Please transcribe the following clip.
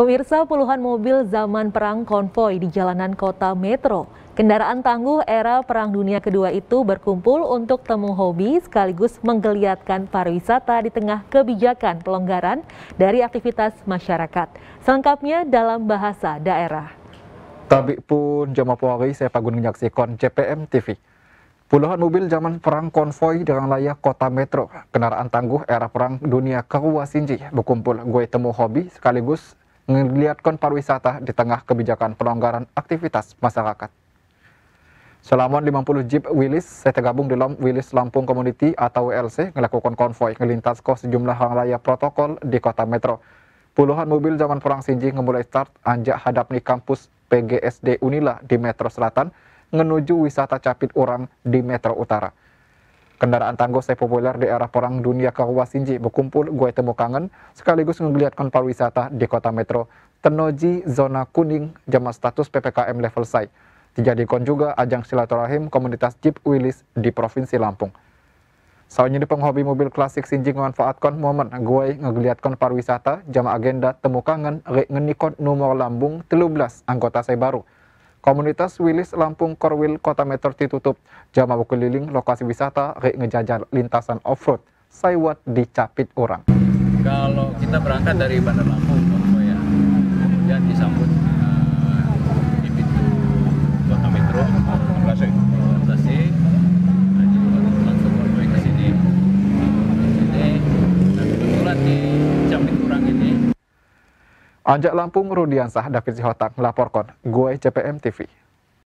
Pemirsa puluhan mobil zaman perang konvoi di jalanan kota Metro. Kendaraan tangguh era Perang Dunia Kedua itu berkumpul untuk temu hobi sekaligus menggeliatkan pariwisata di tengah kebijakan pelonggaran dari aktivitas masyarakat. Selengkapnya dalam bahasa daerah. Tabik pun jama'ah Polri, saya Pagun menyaksikan CPM TV. Puluhan mobil zaman perang konvoi dengan layak kota metro, kendaraan tangguh era perang dunia kedua Sinji berkumpul gue temu hobi sekaligus menggeliatkan pariwisata di tengah kebijakan pelonggaran aktivitas masyarakat. Selama 50 jeep Willis, saya tergabung di dalam Willis Lampung Community atau WLC, melakukan konvoi melintas ke sejumlah hal raya protokol di kota metro. Puluhan mobil zaman perang Sinji memulai start anjak hadap di kampus PGSD Unila di Metro Selatan, menuju wisata Capit orang di Metro Utara. Kendaraan tangguh saya populer di era Perang Dunia ke Wasinji berkumpul gue temu kangen sekaligus ngeliatkan pariwisata di kota metro. Tenoji zona kuning jamaah status PPKM level SAI. kon juga ajang silaturahim komunitas Jeep Willis di Provinsi Lampung. Soalnya di penghobi mobil klasik Sinji manfaatkan momen gue ngegeliatkan pariwisata jama agenda temu kangen rek ngenikon nomor lambung 13 anggota saya baru. Komunitas Wilis Lampung Korwil Kota Metro ditutup. Jamaah berkeliling lokasi wisata rek ngejajal lintasan off-road. Saywat dicapit orang. Kalau kita berangkat dari Bandar Lampung, ya, kemudian disambut Anjak Lampung, Rudiansah, David Sihotang melaporkan. Gue CPM TV.